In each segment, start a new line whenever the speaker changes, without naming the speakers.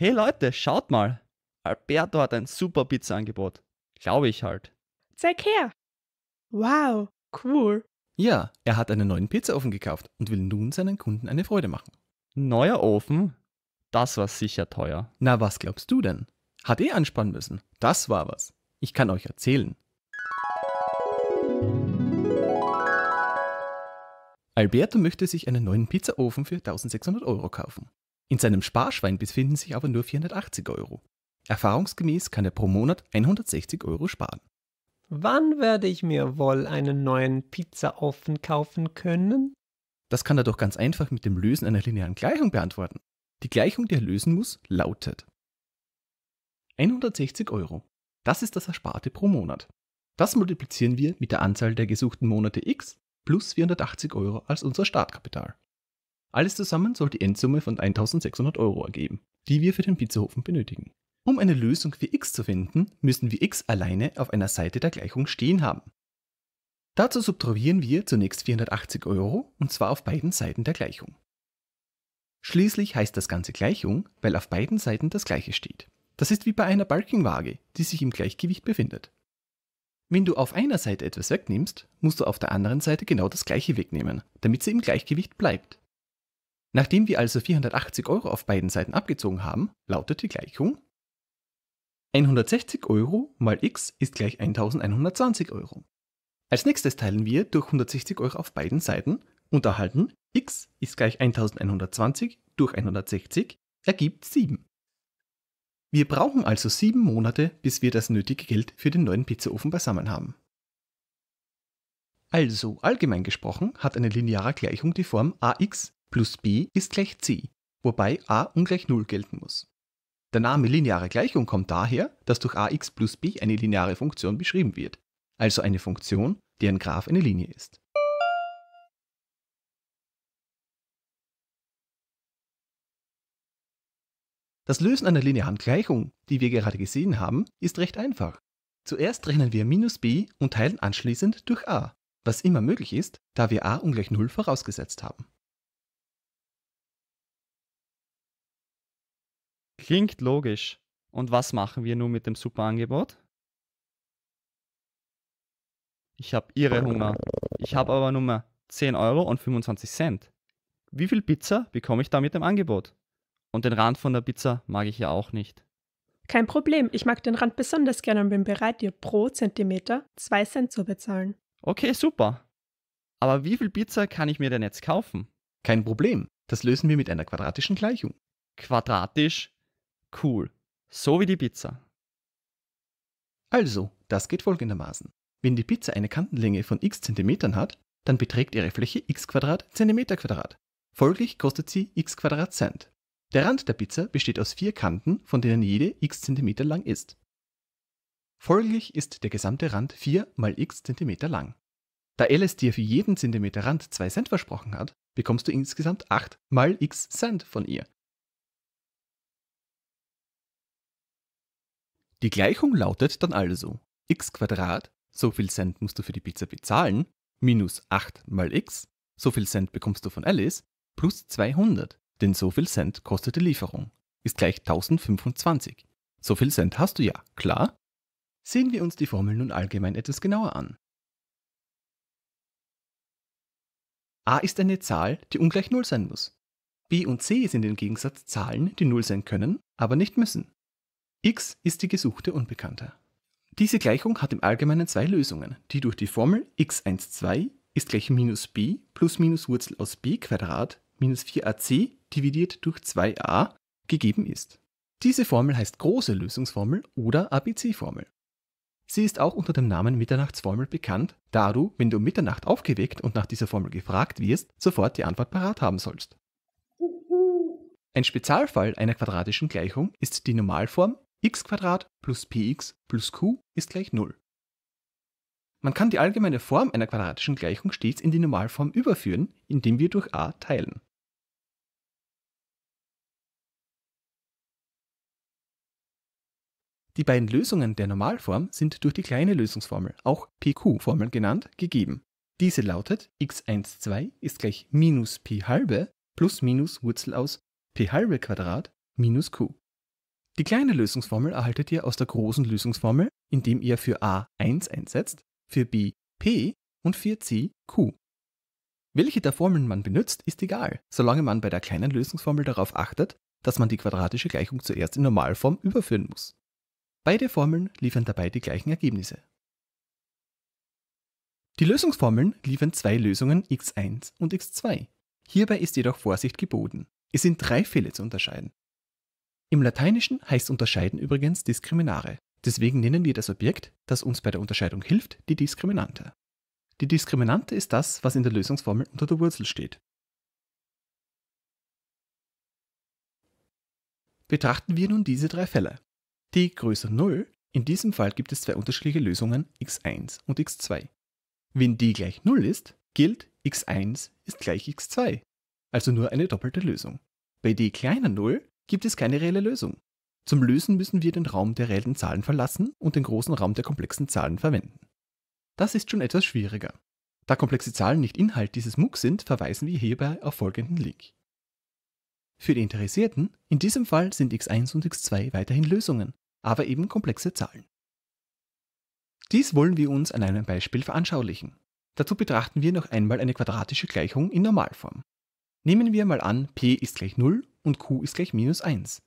hey Leute, schaut mal, Alberto hat ein super Pizza-Angebot. Glaube ich halt.
Zeig her. Wow, cool.
Ja, er hat einen neuen Pizzaofen gekauft und will
nun seinen Kunden eine Freude machen. Neuer Ofen? Das war sicher teuer. Na, was glaubst du denn? Hat eh anspannen müssen. Das war was. Ich kann euch erzählen. Alberto möchte sich einen neuen Pizzaofen für 1600 Euro kaufen. In seinem Sparschwein befinden sich aber nur 480 Euro. Erfahrungsgemäß kann er pro Monat 160 Euro sparen.
Wann werde ich mir wohl einen neuen Pizzaofen kaufen können?
Das kann er doch ganz einfach mit dem Lösen einer linearen Gleichung beantworten. Die Gleichung, die er lösen muss, lautet 160 Euro. Das ist das Ersparte pro Monat. Das multiplizieren wir mit der Anzahl der gesuchten Monate x plus 480 Euro als unser Startkapital. Alles zusammen soll die Endsumme von 1600 Euro ergeben, die wir für den Pizzahofen benötigen. Um eine Lösung für x zu finden, müssen wir x alleine auf einer Seite der Gleichung stehen haben. Dazu subtrahieren wir zunächst 480 Euro und zwar auf beiden Seiten der Gleichung. Schließlich heißt das Ganze Gleichung, weil auf beiden Seiten das Gleiche steht. Das ist wie bei einer Balkenwaage, die sich im Gleichgewicht befindet. Wenn du auf einer Seite etwas wegnimmst, musst du auf der anderen Seite genau das gleiche wegnehmen, damit sie im Gleichgewicht bleibt. Nachdem wir also 480 Euro auf beiden Seiten abgezogen haben, lautet die Gleichung 160 Euro mal x ist gleich 1120 Euro. Als nächstes teilen wir durch 160 Euro auf beiden Seiten und erhalten x ist gleich 1120 durch 160 ergibt 7. Wir brauchen also 7 Monate, bis wir das nötige Geld für den neuen Pizzaofen beisammen haben. Also, allgemein gesprochen hat eine lineare Gleichung die Form ax plus b ist gleich c, wobei a ungleich 0 gelten muss. Der Name lineare Gleichung kommt daher, dass durch ax plus b eine lineare Funktion beschrieben wird, also eine Funktion, deren Graph eine Linie ist. Das Lösen einer linearen Gleichung, die wir gerade gesehen haben, ist recht einfach. Zuerst rechnen wir minus b und teilen anschließend durch a, was immer möglich ist, da wir a ungleich 0 vorausgesetzt haben.
Klingt logisch. Und was machen wir nun mit dem Superangebot? Ich habe Ihre Hunger. Ich habe aber nur mehr 10 Euro und 25 Cent. Wie viel Pizza bekomme ich da mit dem Angebot? Und den Rand von der Pizza mag ich ja auch nicht.
Kein Problem, ich mag den Rand besonders gerne und bin bereit, dir pro Zentimeter 2 Cent zu bezahlen.
Okay, super. Aber wie viel Pizza kann ich mir denn jetzt kaufen? Kein Problem, das lösen wir mit einer quadratischen Gleichung. Quadratisch
Cool. So wie die Pizza. Also, das geht folgendermaßen. Wenn die Pizza eine Kantenlänge von x cm hat, dann beträgt ihre Fläche x Quadrat Zentimeter Quadrat. Folglich kostet sie x Quadrat Cent. Der Rand der Pizza besteht aus vier Kanten, von denen jede x cm lang ist. Folglich ist der gesamte Rand 4 mal x cm lang. Da Alice dir für jeden Zentimeter Rand 2 Cent versprochen hat, bekommst du insgesamt 8 mal x Cent von ihr, Die Gleichung lautet dann also x Quadrat, so viel Cent musst du für die Pizza bezahlen, minus 8 mal x, so viel Cent bekommst du von Alice, plus 200, denn so viel Cent kostet die Lieferung, ist gleich 1025. So viel Cent hast du ja, klar? Sehen wir uns die Formel nun allgemein etwas genauer an. a ist eine Zahl, die ungleich 0 sein muss. b und c sind im Gegensatz Zahlen, die 0 sein können, aber nicht müssen x ist die gesuchte Unbekannte. Diese Gleichung hat im Allgemeinen zwei Lösungen, die durch die Formel x12 ist gleich minus b plus minus Wurzel aus b Quadrat minus 4ac dividiert durch 2a gegeben ist. Diese Formel heißt große Lösungsformel oder ABC-Formel. Sie ist auch unter dem Namen Mitternachtsformel bekannt, da du, wenn du um Mitternacht aufgeweckt und nach dieser Formel gefragt wirst, sofort die Antwort parat haben sollst. Ein Spezialfall einer quadratischen Gleichung ist die Normalform x plus px plus q ist gleich 0. Man kann die allgemeine Form einer quadratischen Gleichung stets in die Normalform überführen, indem wir durch a teilen. Die beiden Lösungen der Normalform sind durch die kleine Lösungsformel, auch PQ-Formel genannt, gegeben. Diese lautet x12 ist gleich minus p halbe plus minus Wurzel aus p halbe Quadrat minus q. Die kleine Lösungsformel erhaltet ihr aus der großen Lösungsformel, indem ihr für a 1 einsetzt, für b p und für c q. Welche der Formeln man benutzt, ist egal, solange man bei der kleinen Lösungsformel darauf achtet, dass man die quadratische Gleichung zuerst in Normalform überführen muss. Beide Formeln liefern dabei die gleichen Ergebnisse. Die Lösungsformeln liefern zwei Lösungen x1 und x2. Hierbei ist jedoch Vorsicht geboten. Es sind drei Fälle zu unterscheiden. Im Lateinischen heißt unterscheiden übrigens Diskriminare. Deswegen nennen wir das Objekt, das uns bei der Unterscheidung hilft, die Diskriminante. Die Diskriminante ist das, was in der Lösungsformel unter der Wurzel steht. Betrachten wir nun diese drei Fälle. Die größer 0, in diesem Fall gibt es zwei unterschiedliche Lösungen x1 und x2. Wenn die gleich 0 ist, gilt x1 ist gleich x2, also nur eine doppelte Lösung. Bei d kleiner 0 gibt es keine reelle Lösung. Zum Lösen müssen wir den Raum der reellen Zahlen verlassen und den großen Raum der komplexen Zahlen verwenden. Das ist schon etwas schwieriger. Da komplexe Zahlen nicht Inhalt dieses MOOC sind, verweisen wir hierbei auf folgenden Link. Für die Interessierten, in diesem Fall sind x1 und x2 weiterhin Lösungen, aber eben komplexe Zahlen. Dies wollen wir uns an einem Beispiel veranschaulichen. Dazu betrachten wir noch einmal eine quadratische Gleichung in Normalform. Nehmen wir mal an, p ist gleich 0 und q ist gleich minus 1.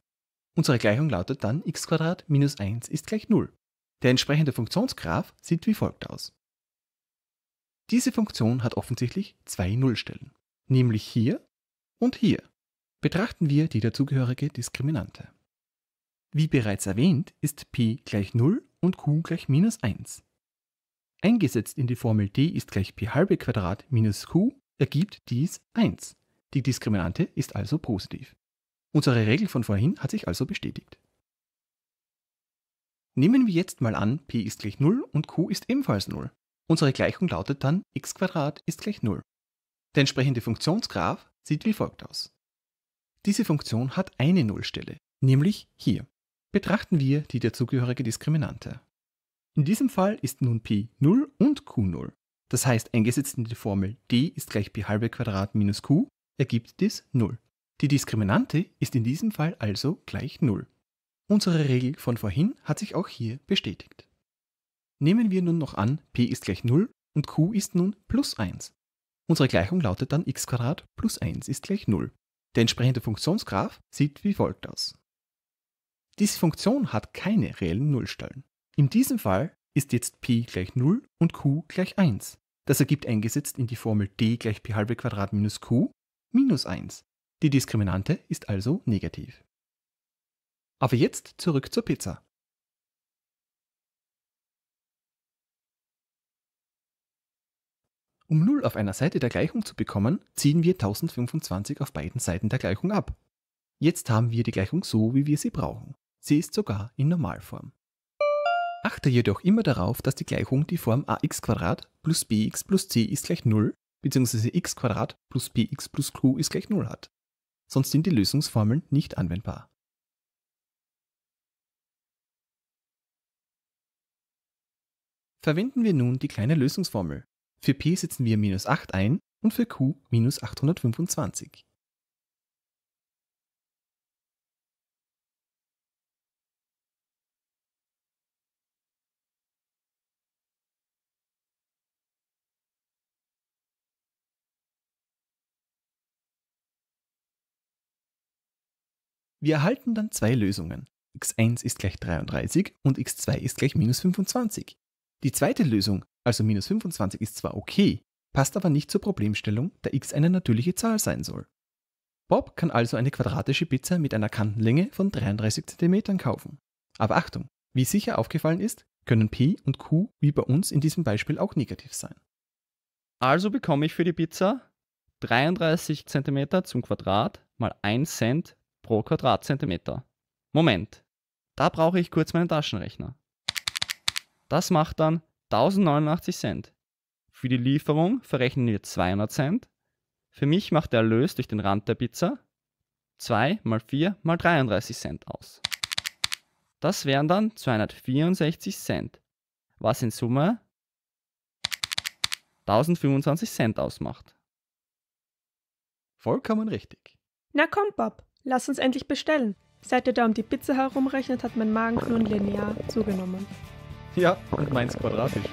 Unsere Gleichung lautet dann x minus 1 ist gleich 0. Der entsprechende Funktionsgraph sieht wie folgt aus. Diese Funktion hat offensichtlich zwei Nullstellen, nämlich hier und hier. Betrachten wir die dazugehörige Diskriminante. Wie bereits erwähnt, ist p gleich 0 und q gleich minus 1. Eingesetzt in die Formel d ist gleich p halbe Quadrat minus q ergibt dies 1. Die Diskriminante ist also positiv. Unsere Regel von vorhin hat sich also bestätigt. Nehmen wir jetzt mal an, p ist gleich 0 und q ist ebenfalls 0. Unsere Gleichung lautet dann x ist gleich 0. Der entsprechende Funktionsgraph sieht wie folgt aus. Diese Funktion hat eine Nullstelle, nämlich hier. Betrachten wir die dazugehörige Diskriminante. In diesem Fall ist nun p 0 und q 0. Das heißt, eingesetzt in die Formel d ist gleich p halbe Quadrat minus q ergibt dies 0. Die Diskriminante ist in diesem Fall also gleich 0. Unsere Regel von vorhin hat sich auch hier bestätigt. Nehmen wir nun noch an, p ist gleich 0 und q ist nun plus 1. Unsere Gleichung lautet dann x plus 1 ist gleich 0. Der entsprechende Funktionsgraph sieht wie folgt aus. Diese Funktion hat keine reellen Nullstellen. In diesem Fall ist jetzt p gleich 0 und q gleich 1. Das ergibt eingesetzt in die Formel d gleich p halbe Quadrat minus q minus 1. Die Diskriminante ist also negativ. Aber jetzt zurück zur Pizza. Um 0 auf einer Seite der Gleichung zu bekommen, ziehen wir 1025 auf beiden Seiten der Gleichung ab. Jetzt haben wir die Gleichung so, wie wir sie brauchen. Sie ist sogar in Normalform. Achte jedoch immer darauf, dass die Gleichung die Form ax plus bx plus c ist gleich 0 bzw. x plus px plus q ist gleich 0 hat. Sonst sind die Lösungsformeln nicht anwendbar. Verwenden wir nun die kleine Lösungsformel. Für p setzen wir minus 8 ein und für q minus 825. Wir erhalten dann zwei Lösungen. x1 ist gleich 33 und x2 ist gleich minus 25. Die zweite Lösung, also minus 25, ist zwar okay, passt aber nicht zur Problemstellung, da x eine natürliche Zahl sein soll. Bob kann also eine quadratische Pizza mit einer Kantenlänge von 33 cm kaufen. Aber Achtung, wie sicher aufgefallen ist, können P und Q wie bei uns in diesem Beispiel
auch negativ sein. Also bekomme ich für die Pizza 33 cm zum Quadrat mal 1 Cent pro Quadratzentimeter. Moment, da brauche ich kurz meinen Taschenrechner. Das macht dann 1089 Cent. Für die Lieferung verrechnen wir 200 Cent. Für mich macht der Erlös durch den Rand der Pizza 2 mal 4 mal 33 Cent aus. Das wären dann 264 Cent, was in Summe 1025 Cent ausmacht. Vollkommen richtig.
Na komm, Bob, Lass uns endlich bestellen. Seit ihr da um die Pizza herumrechnet, hat mein Magen nun linear zugenommen. Ja, und meins quadratisch.